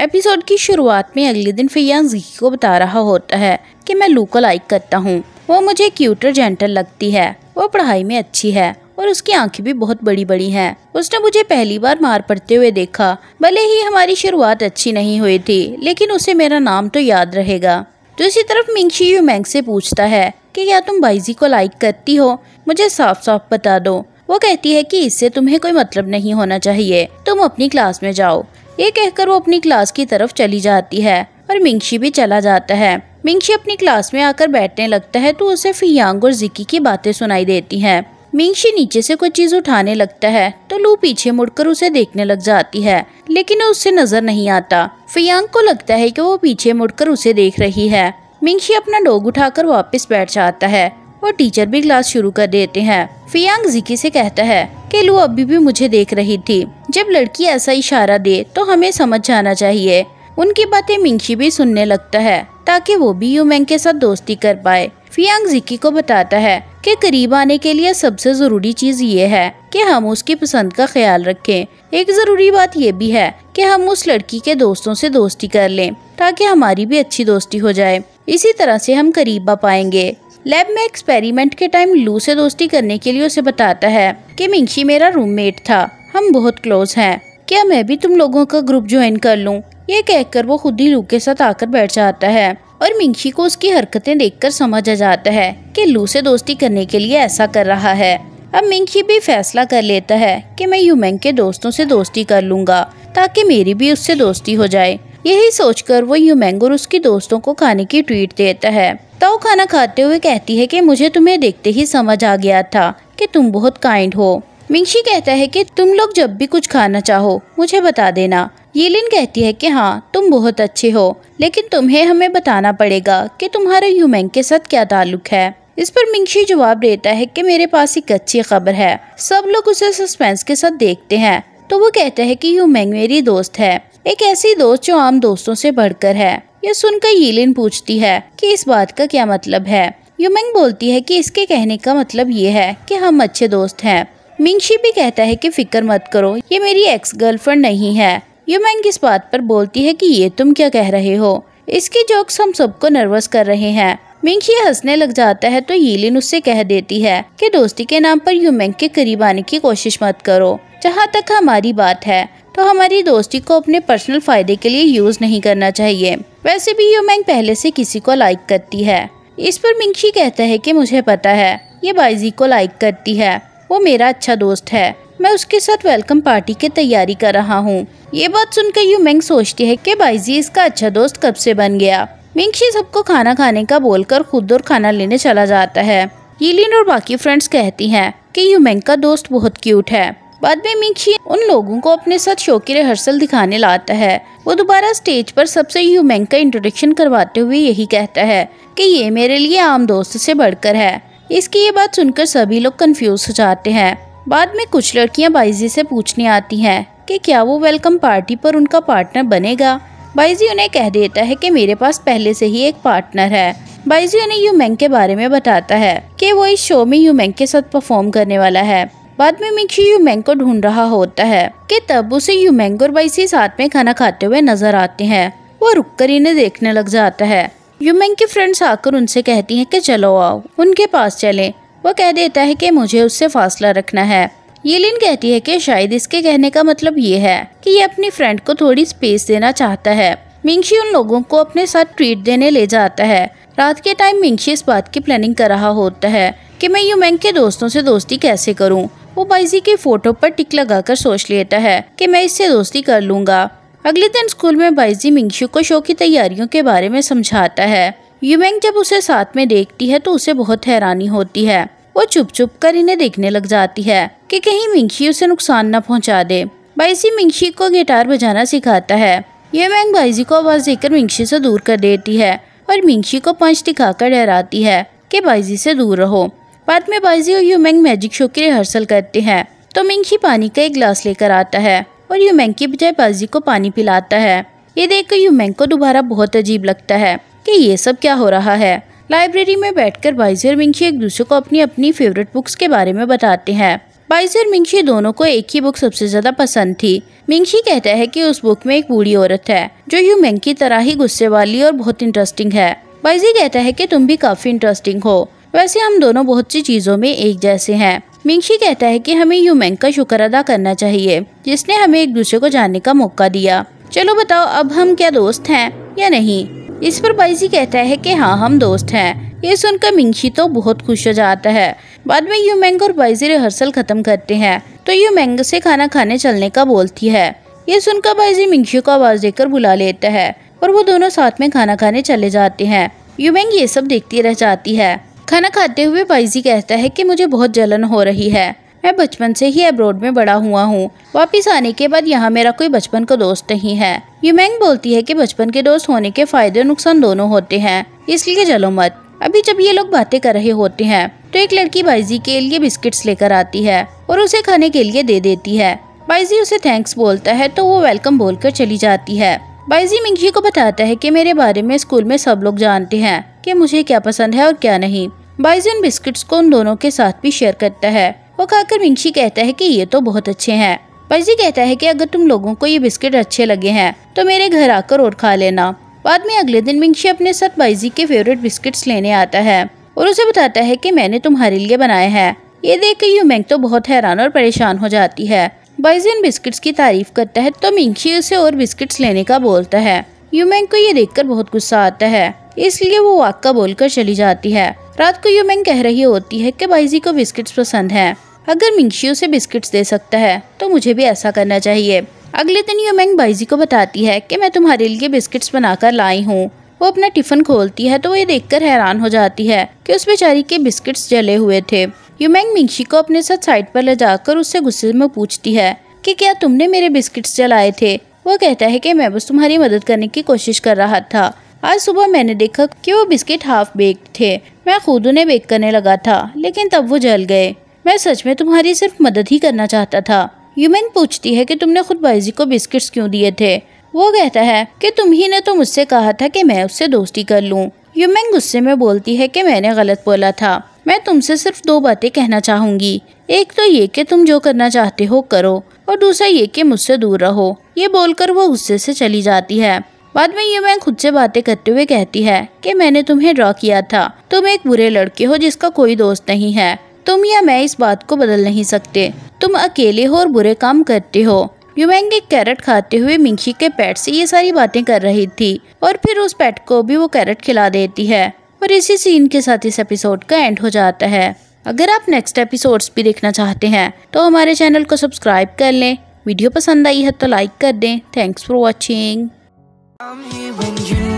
Episode की शुरुआत में अगले दिन फैयान जीकी को बता रहा होता है कि मैं लू को लाइक करता हूँ वो मुझे क्यूटर जेंटल लगती है वो पढ़ाई में अच्छी है और उसकी आंखें भी बहुत बड़ी बड़ी हैं। उसने मुझे पहली बार मार पड़ते हुए देखा भले ही हमारी शुरुआत अच्छी नहीं हुई थी लेकिन उसे मेरा नाम तो याद रहेगा दूसरी तरफ मिंगशी यूमेंग से पूछता है कि क्या तुम बाइजी को लाइक करती हो मुझे साफ साफ बता दो वो कहती है कि इससे तुम्हें कोई मतलब नहीं होना चाहिए तुम अपनी क्लास में जाओ ये कहकर वो अपनी क्लास की तरफ चली जाती है और मिंगशी भी चला जाता है मिंगशी अपनी क्लास में आकर बैठने लगता है तो उसे फियांग और जिकी की बातें सुनाई देती हैं मिंगशी नीचे से कोई चीज उठाने लगता है तो लू पीछे मुड़कर उसे देखने लग जाती है लेकिन उससे नजर नहीं आता फियांग को लगता है कि वो पीछे मुड़कर उसे देख रही है मिंगशी अपना डोग उठाकर वापस बैठ जाता है और टीचर भी क्लास शुरू कर देते हैं फियांग जिकी से कहता है केलू अभी भी मुझे देख रही थी जब लड़की ऐसा इशारा दे तो हमें समझ जाना चाहिए उनकी बातें मिंगशी भी सुनने लगता है ताकि वो भी यूमेंग के साथ दोस्ती कर पाए फियांग जिकी को बताता है कि करीब आने के लिए सबसे ज़रूरी चीज़ ये है कि हम उसकी पसंद का ख्याल रखें एक ज़रूरी बात यह भी है कि हम उस लड़की के दोस्तों से दोस्ती कर लें ताकि हमारी भी अच्छी दोस्ती हो जाए इसी तरह से हम करीब आ पाएंगे लैब में एक्सपेरिमेंट के टाइम लू से दोस्ती करने के लिए उसे बताता है कि मिंगशी मेरा रूममेट था हम बहुत क्लोज हैं क्या मैं भी तुम लोगों का ग्रुप ज्वाइन कर लूँ ये कहकर वो खुद ही लू के साथ आकर बैठ जाता है और मिंगशी को उसकी हरकतें देखकर समझ आ जाता है कि लू से दोस्ती करने के लिए ऐसा कर रहा है अब मिंगशी भी फैसला कर लेता है की मैं यूमेंग के दोस्तों से दोस्ती कर लूँगा ताकि मेरी भी उससे दोस्ती हो जाए यही सोचकर वो यूमेंगुर उसके दोस्तों को खाने की ट्वीट देता है ताओ खाना खाते हुए कहती है कि मुझे तुम्हें देखते ही समझ आ गया था कि तुम बहुत काइंड हो मिंगशी कहता है कि तुम लोग जब भी कुछ खाना चाहो मुझे बता देना येलिन कहती है कि हाँ तुम बहुत अच्छे हो लेकिन तुम्हें हमें बताना पड़ेगा कि तुम्हारा यूमेंग के साथ क्या ताल्लुक है इस पर मिंगशी जवाब देता है कि मेरे पास एक अच्छी खबर है सब लोग उसे सस्पेंस के साथ देखते हैं तो वो कहता है कि यूमेंग मेरी दोस्त है एक ऐसी दोस्त जो आम दोस्तों से बढ़कर है यह सुनकर यीलिन पूछती है कि इस बात का क्या मतलब है युमेंग बोलती है कि इसके कहने का मतलब ये है कि हम अच्छे दोस्त हैं मिंगशी भी कहता है कि फिक्र मत करो ये मेरी एक्स गर्लफ्रेंड नहीं है युमेंग इस बात पर बोलती है कि ये तुम क्या कह रहे हो इसके जोक्स हम सबको नर्वस कर रहे हैं मिंगशी हंसने लग जाता है तो यीलिन उससे कह देती है कि दोस्ती के नाम पर युमेंग के करीब आने की कोशिश मत करो जहाँ तक हमारी बात है तो हमारी दोस्ती को अपने पर्सनल फायदे के लिए यूज नहीं करना चाहिए वैसे भी योमैंग पहले से किसी को लाइक करती है इस पर मिंगशी कहता है कि मुझे पता है ये बाइजी को लाइक करती है वो मेरा अच्छा दोस्त है मैं उसके साथ वेलकम पार्टी की तैयारी कर रहा हूँ ये बात सुनकर यूमेंग सोचती है कि बाइजी इसका अच्छा दोस्त कब से बन गया मिंगशी सबको खाना खाने का बोलकर खुद और खाना लेने चला जाता है यिलिन और बाकी फ्रेंड्स कहती हैं कि यूमेंग का दोस्त बहुत क्यूट है बाद में मिंगशी उन लोगों को अपने साथ शो की रिहर्सल दिखाने लाता है वो दोबारा स्टेज पर सबसे ह्यूमैंग का इंट्रोडक्शन करवाते हुए यही कहता है कि ये मेरे लिए आम दोस्त से बढ़कर है इसकी ये बात सुनकर सभी लोग कंफ्यूज हो जाते हैं बाद में कुछ लड़कियां बाइजी से पूछने आती हैं कि क्या वो वेलकम पार्टी पर उनका पार्टनर बनेगा बाइजी उन्हें कह देता है कि मेरे पास पहले से ही एक पार्टनर है बाइजी उन्हें यूमेंग के बारे में बताता है कि वो इस शो में यूमेंग के साथ परफॉर्म करने वाला है बाद में मिक्शी यूमेंग को ढूंढ रहा होता है कि तब उसे यूमेंग और बाइसी साथ में खाना खाते हुए नजर आते हैं वो रुक कर इन्हें देखने लग जाता है युमेंग की फ्रेंड्स आकर उनसे कहती हैं कि चलो आओ उनके पास चले वो कह देता है कि मुझे उससे फासला रखना है येलिन कहती है कि शायद इसके कहने का मतलब ये है कि ये अपनी फ्रेंड को थोड़ी स्पेस देना चाहता है मिंगशी उन लोगों को अपने साथ ट्रीट देने ले जाता है रात के टाइम मिंगशी इस बात की प्लानिंग कर रहा होता है कि मैं यूमेंग के दोस्तों से दोस्ती कैसे करूं वो बाइजी के फोटो पर टिक लगाकर सोच लेता है कि मैं इससे दोस्ती कर लूंगा अगले दिन स्कूल में बाइजी मिंगशू को शो की तैयारियों के बारे में समझाता है युमेंग जब उसे साथ में देखती है तो उसे बहुत हैरानी होती है वो चुप चुप कर इन्हें देखने लग जाती है कि कहीं मिंगशी उसे नुकसान न पहुंचा दे बाइजी मिंगशी को गिटार बजाना सिखाता है युमेंग बाइजी को आवाज़ देकर मिंगशी से दूर कर देती है और मिंगशी को पंच दिखाकर डहराती है कि बाइजी से दूर रहो बाद में बाइजी और यूमेंग मैजिक शो के रिहर्सल करते हैं तो मिंग ही पानी का एक ग्लास लेकर आता है और यूमेंग की बजाय बाजी को पानी पिलाता है ये देख कर यूमेंग को दोबारा बहुत अजीब लगता है कि ये सब क्या हो रहा है लाइब्रेरी में बैठकर बाइजी और मिंगशी एक दूसरे को अपनी अपनी फेवरेट बुक्स के बारे में बताते हैं बाइजी और मिंगशी दोनों को एक ही बुक सबसे ज्यादा पसंद थी मिंगशी कहता है कि उस बुक में एक बूढ़ी औरत है जो यूमेंग की तरह ही गुस्से वाली और बहुत इंटरेस्टिंग है बाइजी कहता है कि तुम भी काफी इंटरेस्टिंग हो वैसे हम दोनों बहुत सी चीज़ों में एक जैसे हैं मिंगशी कहता है कि हमें यूमेंग का शुक्र अदा करना चाहिए जिसने हमें एक दूसरे को जानने का मौका दिया चलो बताओ अब हम क्या दोस्त हैं या नहीं इस पर बाइजी कहता है कि हाँ हम दोस्त हैं ये सुनकर मिंगशी तो बहुत खुश हो जाता है बाद में यूमेंग और बाइजी रिहर्सल खत्म करते हैं तो यूमेंग से खाना खाने चलने का बोलती है ये सुनकर बाइजी मिंगशी को आवाज़ देकर बुला लेता है और वो दोनों साथ में खाना खाने चले जाते हैं यूमेंग ये सब देखती रह जाती है खाना खाते हुए पाइजी कहता है कि मुझे बहुत जलन हो रही है मैं बचपन से ही अब्रोड में बड़ा हुआ हूँ वापस आने के बाद यहाँ मेरा कोई बचपन का दोस्त नहीं है यूमैंग बोलती है कि बचपन के दोस्त होने के फायदे और नुकसान दोनों होते हैं इसलिए जलो मत अभी जब ये लोग बातें कर रहे होते हैं तो एक लड़की बाइजी के लिए बिस्किट्स लेकर आती है और उसे खाने के लिए दे देती है बाइजी उसे थैंक्स बोलता है तो वो वेलकम बोल चली जाती है बाइजी मिंगी को बताता है कि मेरे बारे में स्कूल में सब लोग जानते हैं कि मुझे क्या पसंद है और क्या नहीं बाइजन बिस्किट्स को उन दोनों के साथ भी शेयर करता है वो खाकर मिंगशी कहता है कि ये तो बहुत अच्छे हैं बाइजी कहता है कि अगर तुम लोगों को ये बिस्किट अच्छे लगे हैं तो मेरे घर आकर और खा लेना बाद में अगले दिन मिंगशी अपने साथ बाइजी के फेवरेट बिस्किट्स लेने आता है और उसे बताता है की मैंने तुम्हारे लिए बनाए हैं ये देख कर यूमेंग तो बहुत हैरान और परेशान हो जाती है बाइजन बिस्किट्स की तारीफ करता है तो मिंगशी उसे और बिस्किट्स लेने का बोलता है यूमेंग को ये देखकर बहुत गुस्सा आता है इसलिए वो वाक्का बोलकर चली जाती है रात को यू कह रही होती है कि बाइजी को बिस्किट्स पसंद हैं। अगर मिंगशी उसे बिस्किट्स दे सकता है तो मुझे भी ऐसा करना चाहिए अगले दिन यूमेंग बाइजी को बताती है कि मैं तुम्हारे लिए बिस्किट्स बनाकर लाई हूँ वो अपना टिफिन खोलती है तो वो ये कर हैरान हो जाती है कि उस बेचारी के बिस्किट्स जले हुए थे यूमेंग मिंगशी को अपने साथ साइड पर ले जाकर उससे गुस्से में पूछती है कि क्या तुमने मेरे बिस्किट्स जलाए थे वो कहता है कि मैं बस तुम्हारी मदद करने की कोशिश कर रहा था आज सुबह मैंने देखा कि वो बिस्किट हाफ बेक्ड थे मैं खुद उन्हें बेक करने लगा था लेकिन तब वो जल गए मैं सच में तुम्हारी सिर्फ मदद ही करना चाहता था यूमेन पूछती है कि तुमने खुद बाइजी को बिस्किट्स क्यों दिए थे वो कहता है कि तुम ही ने तो मुझसे कहा था कि मैं उससे दोस्ती कर लूँ यूमेन गुस्से में बोलती है कि मैंने गलत बोला था मैं तुमसे सिर्फ दो बातें कहना चाहूँगी एक तो ये कि तुम जो करना चाहते हो करो और दूसरा ये कि मुझसे दूर रहो ये बोलकर वो गुस्से से चली जाती है बाद में ये मैं खुद से बातें करते हुए कहती है कि मैंने तुम्हें ड्रॉ किया था तुम एक बुरे लड़के हो जिसका कोई दोस्त नहीं है तुम या मैं इस बात को बदल नहीं सकते तुम अकेले हो और बुरे काम करते हो युवैंग एक कैरेट खाते हुए मिंखी के पेट से ये सारी बातें कर रही थी और फिर उस पैट को भी वो कैरेट खिला देती है और इसी सीन के साथ इस एपिसोड का एंड हो जाता है अगर आप नेक्स्ट एपिसोड्स भी देखना चाहते हैं तो हमारे चैनल को सब्सक्राइब कर लें वीडियो पसंद आई है तो लाइक कर दें thanks for watching I'm here when you